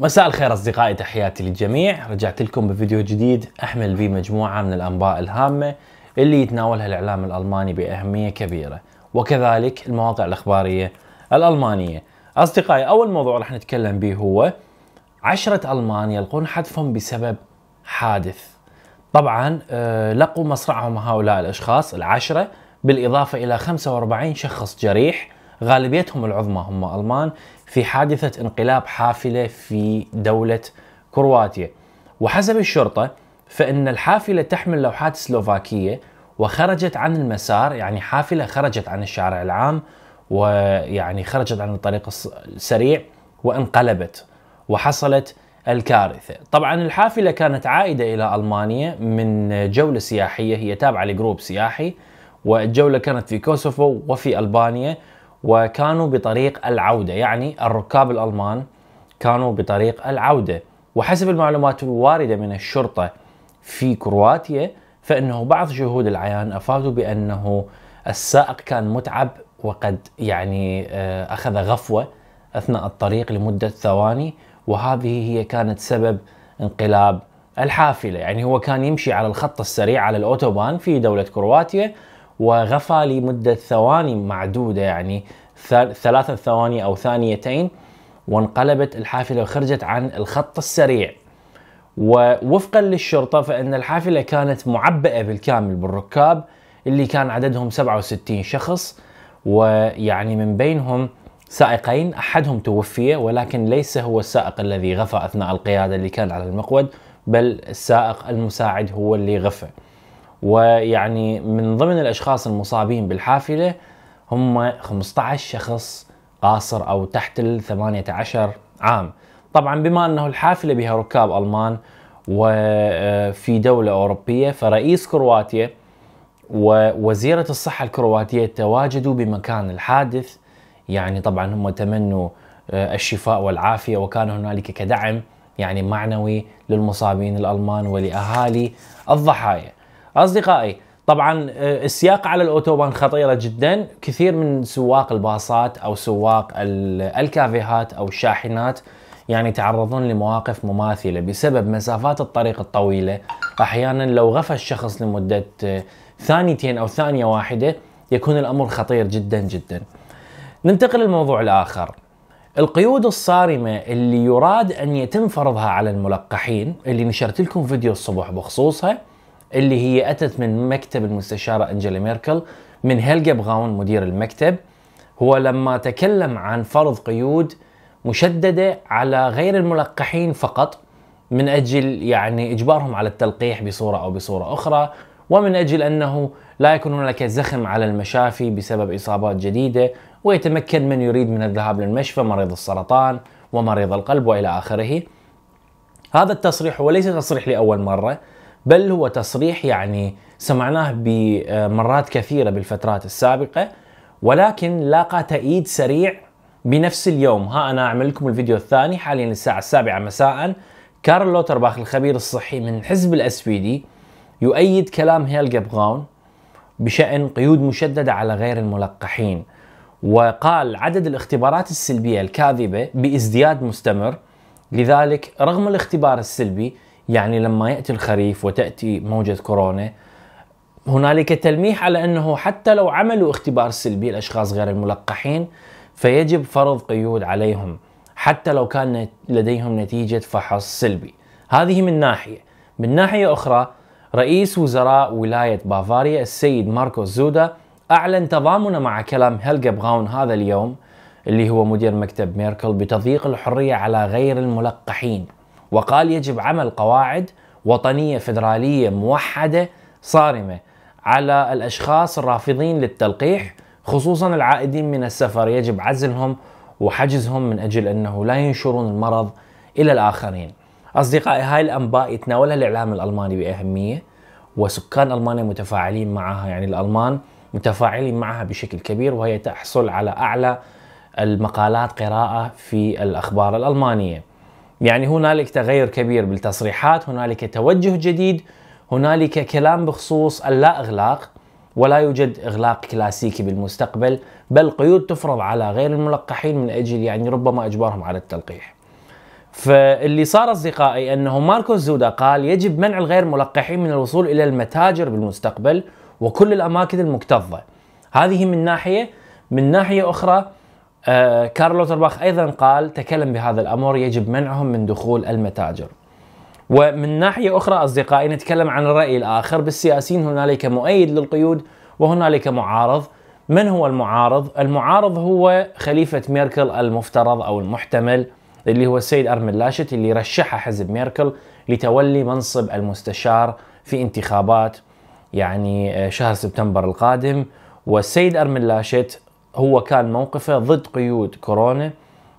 مساء الخير اصدقائي تحياتي للجميع رجعت لكم بفيديو جديد احمل فيه مجموعه من الانباء الهامه اللي يتناولها الاعلام الالماني باهميه كبيره وكذلك المواقع الاخباريه الالمانيه اصدقائي اول موضوع راح نتكلم به هو عشرة ألمان يلقون حتفهم بسبب حادث طبعا آه، لقوا مصرعهم هؤلاء الاشخاص العشره بالاضافه الى 45 شخص جريح غالبيتهم العظمى هم المان في حادثة انقلاب حافلة في دولة كرواتيا وحسب الشرطة فإن الحافلة تحمل لوحات سلوفاكية وخرجت عن المسار يعني حافلة خرجت عن الشارع العام ويعني خرجت عن الطريق السريع وانقلبت وحصلت الكارثة طبعا الحافلة كانت عائدة إلى ألمانيا من جولة سياحية هي تابعة لجروب سياحي والجولة كانت في كوسوفو وفي ألبانيا وكانوا بطريق العوده يعني الركاب الالمان كانوا بطريق العوده وحسب المعلومات الوارده من الشرطه في كرواتيا فانه بعض شهود العيان افادوا بانه السائق كان متعب وقد يعني آه، اخذ غفوه اثناء الطريق لمده ثواني وهذه هي كانت سبب انقلاب الحافله يعني هو كان يمشي على الخط السريع على الاوتوبان في دوله كرواتيا وغفى لمدة ثواني معدودة يعني ثلاثة ثواني أو ثانيتين وانقلبت الحافلة وخرجت عن الخط السريع ووفقا للشرطة فإن الحافلة كانت معبئة بالكامل بالركاب اللي كان عددهم 67 شخص ويعني من بينهم سائقين أحدهم توفي ولكن ليس هو السائق الذي غفى أثناء القيادة اللي كان على المقود بل السائق المساعد هو اللي غفى ويعني من ضمن الاشخاص المصابين بالحافله هم 15 شخص قاصر او تحت ال 18 عام طبعا بما انه الحافله بها ركاب المان وفي دوله اوروبيه فرئيس كرواتيا ووزيره الصحه الكرواتيه تواجدوا بمكان الحادث يعني طبعا هم تمنوا آه، الشفاء والعافيه وكان هنالك كدعم يعني معنوي للمصابين الالمان ولاهالي الضحايا اصدقائي طبعا آه، السياق على الاوتوبان خطيره جدا كثير من سواق الباصات او سواق الكافيهات او الشاحنات يعني تعرضون لمواقف مماثله بسبب مسافات الطريق الطويله احيانا لو غفى الشخص لمده آه، ثانيتين او ثانيه واحده يكون الامر خطير جدا جدا ننتقل للموضوع الاخر القيود الصارمة اللي يراد أن يتم فرضها على الملقحين اللي نشرت لكم فيديو الصبح بخصوصها اللي هي أتت من مكتب المستشارة أنجيلا ميركل من هيلجا بغاون مدير المكتب هو لما تكلم عن فرض قيود مشددة على غير الملقحين فقط من أجل يعني إجبارهم على التلقيح بصورة أو بصورة أخرى ومن أجل أنه لا يكون هناك زخم على المشافي بسبب إصابات جديدة ويتمكن من يريد من الذهاب للمشفى مريض السرطان ومريض القلب والى اخره. هذا التصريح هو ليس تصريح لاول مره، بل هو تصريح يعني سمعناه بمرات كثيره بالفترات السابقه ولكن لاقى تأييد سريع بنفس اليوم ها انا اعمل لكم الفيديو الثاني حاليا الساعه السابعة مساء كارل لوترباخ الخبير الصحي من حزب الاس دي يؤيد كلام هيلجا بغاون بشان قيود مشدده على غير الملقحين وقال عدد الاختبارات السلبيه الكاذبه بازدياد مستمر لذلك رغم الاختبار السلبي يعني لما ياتي الخريف وتاتي موجه كورونا هنالك تلميح على انه حتى لو عملوا اختبار سلبي الاشخاص غير الملقحين فيجب فرض قيود عليهم حتى لو كان لديهم نتيجه فحص سلبي. هذه من ناحيه، من ناحيه اخرى رئيس وزراء ولايه بافاريا السيد ماركوس زودا اعلن تضامنه مع كلام هيلجا براون هذا اليوم اللي هو مدير مكتب ميركل بتضييق الحريه على غير الملقحين. وقال يجب عمل قواعد وطنيه فدراليه موحده صارمه على الاشخاص الرافضين للتلقيح خصوصا العائدين من السفر يجب عزلهم وحجزهم من اجل انه لا ينشرون المرض الى الاخرين. اصدقائي هاي الانباء يتناولها الاعلام الالماني باهميه وسكان المانيا متفاعلين معها يعني الالمان متفاعلين معها بشكل كبير وهي تحصل على اعلى المقالات قراءه في الاخبار الالمانيه. يعني هنالك تغير كبير بالتصريحات هنالك توجه جديد هنالك كلام بخصوص اللا اغلاق ولا يوجد اغلاق كلاسيكي بالمستقبل بل قيود تفرض على غير الملقحين من اجل يعني ربما اجبارهم على التلقيح فاللي صار اصدقائي انه ماركوس زودا قال يجب منع الغير ملقحين من الوصول الى المتاجر بالمستقبل وكل الاماكن المكتظه هذه من ناحيه من ناحيه اخرى آه كارل لوترباخ أيضا قال تكلم بهذا الأمر يجب منعهم من دخول المتاجر ومن ناحية أخرى أصدقائي نتكلم عن الرأي الآخر بالسياسيين هنالك مؤيد للقيود وهنالك معارض من هو المعارض؟ المعارض هو خليفة ميركل المفترض أو المحتمل اللي هو السيد أرمن لاشت اللي رشحه حزب ميركل لتولي منصب المستشار في انتخابات يعني آه، شهر سبتمبر القادم والسيد أرمن لاشت هو كان موقفه ضد قيود كورونا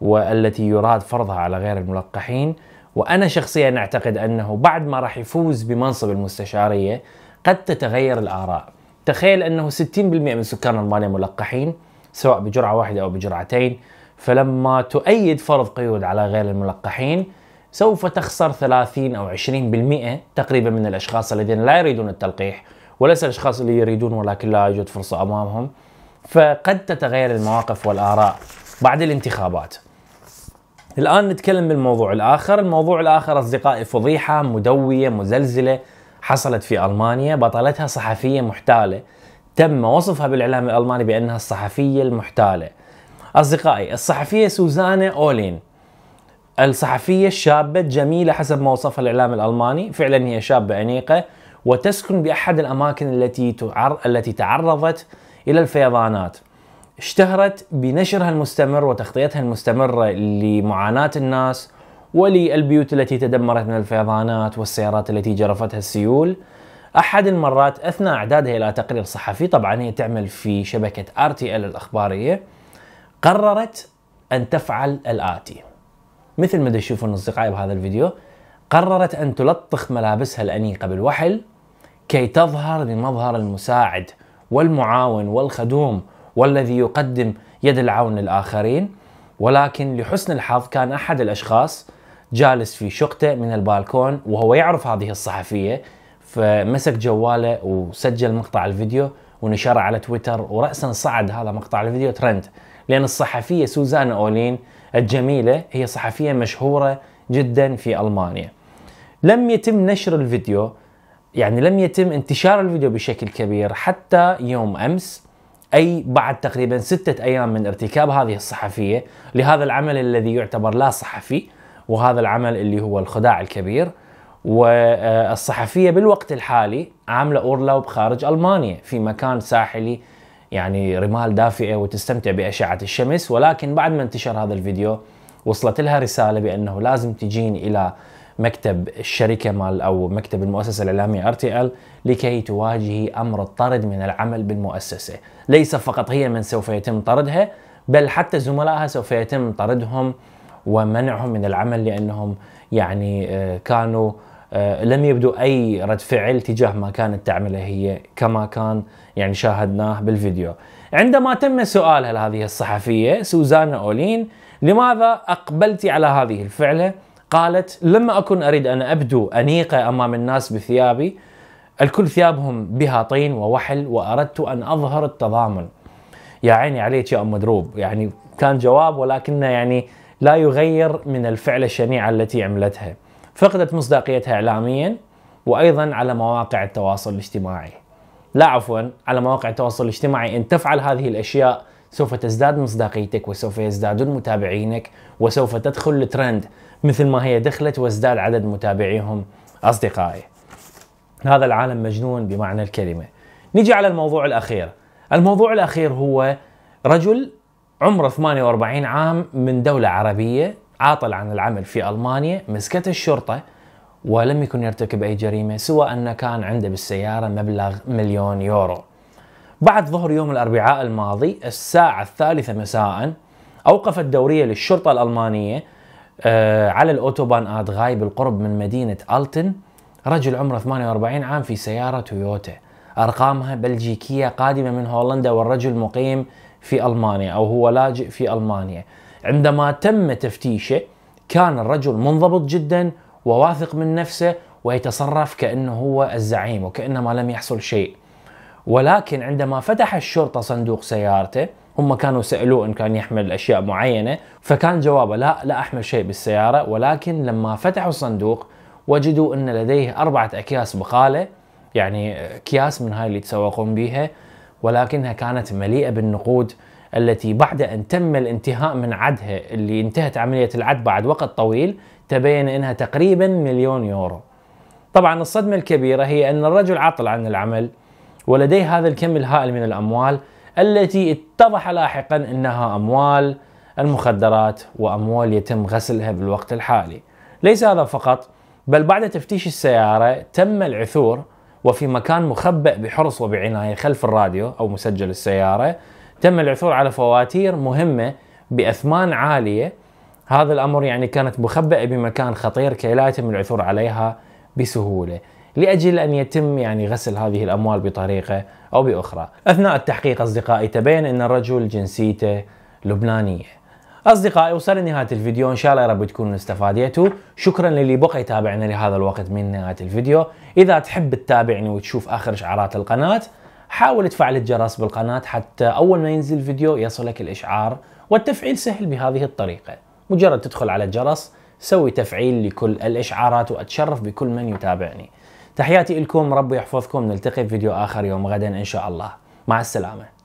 والتي يراد فرضها على غير الملقحين وانا شخصيا اعتقد انه بعد ما راح يفوز بمنصب المستشاريه قد تتغير الاراء تخيل انه 60% من سكان المانيا ملقحين سواء بجرعه واحده او بجرعتين فلما تؤيد فرض قيود على غير الملقحين سوف تخسر 30 او 20% تقريبا من الاشخاص الذين لا يريدون التلقيح وليس الاشخاص اللي يريدون ولكن لا يوجد فرصه امامهم فقد تتغير المواقف والآراء بعد الانتخابات الآن نتكلم بالموضوع الآخر الموضوع الآخر أصدقائي فضيحة مدوية مزلزلة حصلت في ألمانيا بطلتها صحفية محتالة تم وصفها بالإعلام الألماني بأنها الصحفية المحتالة أصدقائي الصحفية سوزانة أولين الصحفية الشابة جميلة حسب ما وصفها الإعلام الألماني فعلا هي شابة أنيقة وتسكن بأحد الأماكن التي التي تعرضت إلى الفيضانات اشتهرت بنشرها المستمر وتغطيتها المستمرة لمعاناة الناس وللبيوت التي تدمرت من الفيضانات والسيارات التي جرفتها السيول أحد المرات اثناء إعدادها إلى تقرير صحفي طبعا هي تعمل في شبكة ار تي ال الأخبارية قررت أن تفعل الآتي مثل ما تشوفون أصدقائي بهذا الفيديو قررت أن تلطخ ملابسها الأنيقة بالوحل كي تظهر بمظهر المساعد والمعاون والخدوم والذي يقدم يد العون للآخرين ولكن لحسن الحظ كان أحد الأشخاص جالس في شقته من البالكون وهو يعرف هذه الصحفية فمسك جواله وسجل مقطع الفيديو ونشره على تويتر ورأسا صعد هذا مقطع الفيديو ترند لأن الصحفية سوزان أولين الجميلة هي صحفية مشهورة جدا في ألمانيا لم يتم نشر الفيديو يعني لم يتم انتشار الفيديو بشكل كبير حتى يوم امس اي بعد تقريبا ستة ايام من ارتكاب هذه الصحفيه لهذا العمل الذي يعتبر لا صحفي وهذا العمل اللي هو الخداع الكبير والصحفيه بالوقت الحالي عامله اورلاوب خارج المانيا في مكان ساحلي يعني رمال دافئه وتستمتع باشعه الشمس ولكن بعد ما انتشر هذا الفيديو وصلت لها رساله بانه لازم تجين الى مكتب الشركة مال أو مكتب المؤسسة الإعلامية ار تي ال لكي تواجهي أمر الطرد من العمل بالمؤسسة ليس فقط هي من سوف يتم طردها بل حتى زملائها سوف يتم طردهم ومنعهم من العمل لأنهم يعني آه، كانوا آه، لم يبدو أي رد فعل تجاه ما كانت تعمله هي كما كان يعني شاهدناه بالفيديو عندما تم سؤالها لهذه الصحفية سوزانا أولين لماذا أقبلت على هذه الفعلة قالت لما أكن أريد أن أبدو أنيقة أمام الناس بثيابي الكل ثيابهم بها طين ووحل وأردت أن أظهر التضامن يا عيني عليك يا أم مدروب يعني كان جواب ولكنه يعني لا يغير من الفعلة الشنيعة التي عملتها فقدت مصداقيتها إعلاميا وأيضا على مواقع التواصل الاجتماعي لا عفوا على مواقع التواصل الاجتماعي ان تفعل هذه الاشياء سوف تزداد مصداقيتك وسوف يزدادون متابعينك وسوف تدخل الترند مثل ما هي دخلت وازداد عدد متابعيهم اصدقائي. هذا العالم مجنون بمعنى الكلمه. نجي على الموضوع الاخير. الموضوع الاخير هو رجل عمره 48 عام من دولة عربية عاطل عن العمل في ألمانيا مسكته الشرطة ولم يكن يرتكب أي جريمة سوى أن كان عنده بالسيارة مبلغ مليون يورو بعد ظهر يوم الأربعاء الماضي الساعة الثالثة مساء أوقفت دورية للشرطة الألمانية آه، على الأوتوبان آدغاي بالقرب من مدينة ألتن رجل عمره 48 عام في سيارة تويوتا أرقامها بلجيكية قادمة من هولندا والرجل مقيم في ألمانيا أو هو لاجئ في ألمانيا عندما تم تفتيشه كان الرجل منضبط جدا وواثق من نفسه ويتصرف كأنه هو الزعيم وكأنما لم يحصل شيء ولكن عندما فتح الشرطة صندوق سيارته هم كانوا سألوه إن كان يحمل أشياء معينة فكان جوابه لا لا أحمل شيء بالسيارة ولكن لما فتحوا الصندوق وجدوا أن لديه أربعة أكياس بقالة يعني أكياس من هاي اللي يتسوقون بيها ولكنها كانت مليئة بالنقود التي بعد أن تم الانتهاء من عدها اللي انتهت عملية العد بعد وقت طويل تبين أنها تقريبا مليون يورو طبعا الصدمة الكبيرة هي أن الرجل عطل عن العمل ولديه هذا الكم الهائل من الأموال التي اتضح لاحقا أنها أموال المخدرات وأموال يتم غسلها بالوقت الحالي ليس هذا فقط بل بعد تفتيش السيارة تم العثور وفي مكان مخبأ بحرص وبعناية خلف الراديو أو مسجل السيارة تم العثور على فواتير مهمة بأثمان عالية هذا الأمر يعني كانت مخبأة بمكان خطير كي لا يتم العثور عليها بسهولة لاجل ان يتم يعني غسل هذه الاموال بطريقه او باخرى. اثناء التحقيق اصدقائي تبين ان الرجل جنسيته لبنانيه. اصدقائي وصلنا لنهايه الفيديو ان شاء الله يا رب تكونوا استفاديتوا، شكرا للي بقى يتابعنا لهذا الوقت من نهايه الفيديو، اذا تحب تتابعني وتشوف اخر اشعارات القناه حاول تفعل الجرس بالقناه حتى اول ما ينزل الفيديو يصلك الاشعار والتفعيل سهل بهذه الطريقه، مجرد تدخل على الجرس سوي تفعيل لكل الاشعارات واتشرف بكل من يتابعني. تحياتي لكم ربي يحفظكم نلتقي في فيديو آخر يوم غدا إن شاء الله مع السلامة